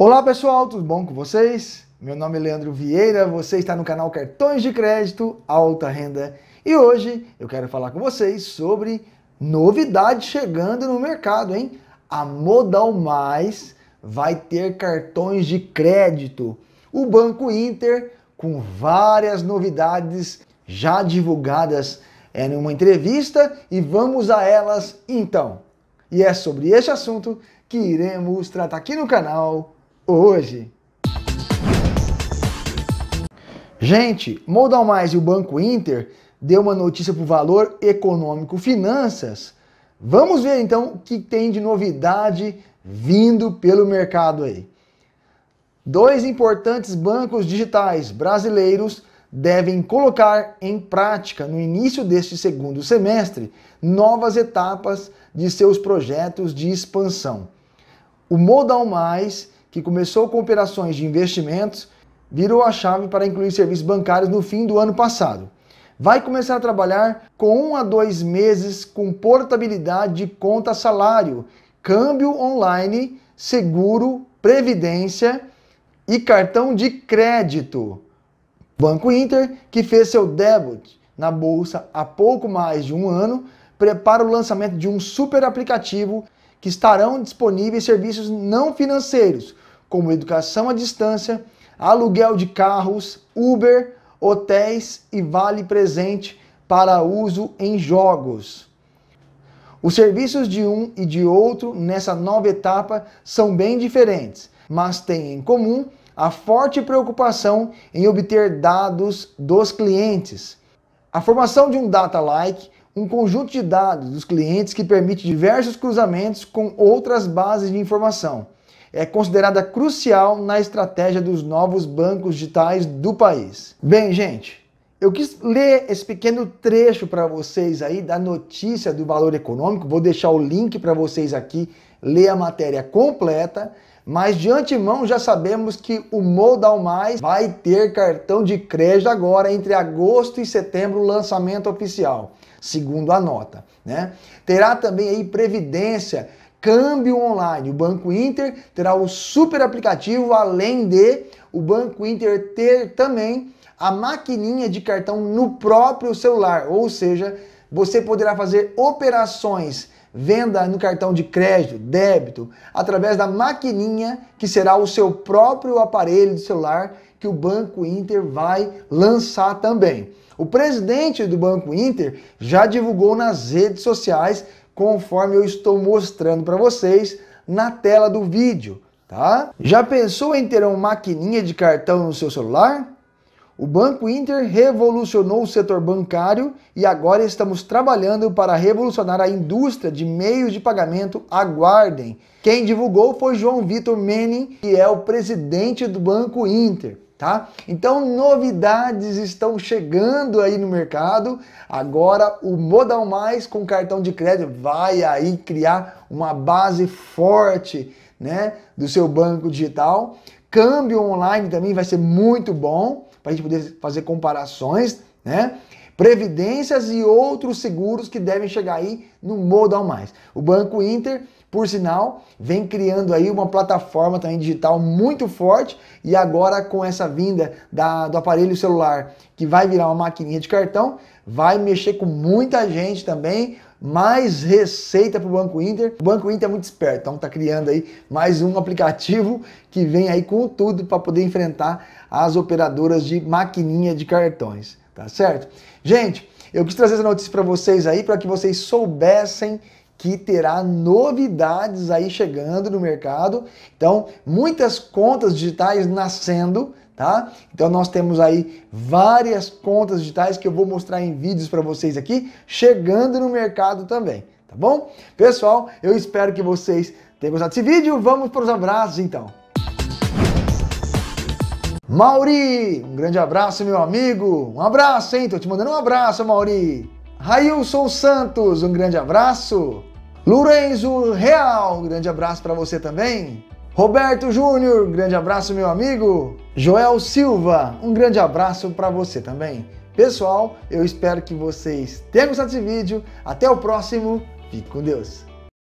Olá pessoal, tudo bom com vocês? Meu nome é Leandro Vieira, você está no canal Cartões de Crédito Alta Renda e hoje eu quero falar com vocês sobre novidade chegando no mercado, hein? A Modal Mais vai ter cartões de crédito. O Banco Inter com várias novidades já divulgadas é, em uma entrevista e vamos a elas então. E é sobre este assunto que iremos tratar aqui no canal hoje. Gente, Modal Mais e o Banco Inter deu uma notícia para o Valor Econômico Finanças. Vamos ver então o que tem de novidade vindo pelo mercado aí. Dois importantes bancos digitais brasileiros devem colocar em prática no início deste segundo semestre novas etapas de seus projetos de expansão. O Modal Mais que começou com operações de investimentos, virou a chave para incluir serviços bancários no fim do ano passado. Vai começar a trabalhar com um a dois meses com portabilidade de conta salário, câmbio online, seguro, previdência e cartão de crédito. Banco Inter, que fez seu debut na bolsa há pouco mais de um ano, prepara o lançamento de um super aplicativo que estarão disponíveis serviços não financeiros, como educação à distância, aluguel de carros, Uber, hotéis e vale presente para uso em jogos. Os serviços de um e de outro nessa nova etapa são bem diferentes, mas têm em comum a forte preocupação em obter dados dos clientes. A formação de um data like um conjunto de dados dos clientes que permite diversos cruzamentos com outras bases de informação. É considerada crucial na estratégia dos novos bancos digitais do país. Bem, gente, eu quis ler esse pequeno trecho para vocês aí da notícia do valor econômico. Vou deixar o link para vocês aqui ler a matéria completa. Mas de antemão já sabemos que o Modal Mais vai ter cartão de crédito agora entre agosto e setembro, lançamento oficial segundo a nota. Né? Terá também aí previdência, câmbio online. O Banco Inter terá o super aplicativo, além de o Banco Inter ter também a maquininha de cartão no próprio celular, ou seja, você poderá fazer operações venda no cartão de crédito, débito, através da maquininha que será o seu próprio aparelho de celular que o Banco Inter vai lançar também. O presidente do Banco Inter já divulgou nas redes sociais, conforme eu estou mostrando para vocês na tela do vídeo, tá? Já pensou em ter uma maquininha de cartão no seu celular? O Banco Inter revolucionou o setor bancário e agora estamos trabalhando para revolucionar a indústria de meios de pagamento. Aguardem. Quem divulgou foi João Vitor Menin, que é o presidente do Banco Inter tá? Então, novidades estão chegando aí no mercado. Agora, o Modal Mais com cartão de crédito vai aí criar uma base forte, né, do seu banco digital. Câmbio online também vai ser muito bom para a gente poder fazer comparações, né? Previdências e outros seguros que devem chegar aí no Modal Mais. O Banco Inter por sinal, vem criando aí uma plataforma também digital muito forte e agora com essa vinda da, do aparelho celular que vai virar uma maquininha de cartão, vai mexer com muita gente também, mais receita para o Banco Inter. O Banco Inter é muito esperto, então está criando aí mais um aplicativo que vem aí com tudo para poder enfrentar as operadoras de maquininha de cartões, tá certo? Gente, eu quis trazer essa notícia para vocês aí para que vocês soubessem que terá novidades aí chegando no mercado. Então, muitas contas digitais nascendo, tá? Então nós temos aí várias contas digitais que eu vou mostrar em vídeos para vocês aqui, chegando no mercado também, tá bom? Pessoal, eu espero que vocês tenham gostado desse vídeo. Vamos para os abraços então. Mauri, um grande abraço, meu amigo. Um abraço, hein? Tô te mandando um abraço, Mauri. Railson Santos, um grande abraço. Lourenço Real, um grande abraço para você também. Roberto Júnior, um grande abraço, meu amigo. Joel Silva, um grande abraço para você também. Pessoal, eu espero que vocês tenham gostado desse vídeo. Até o próximo. Fique com Deus.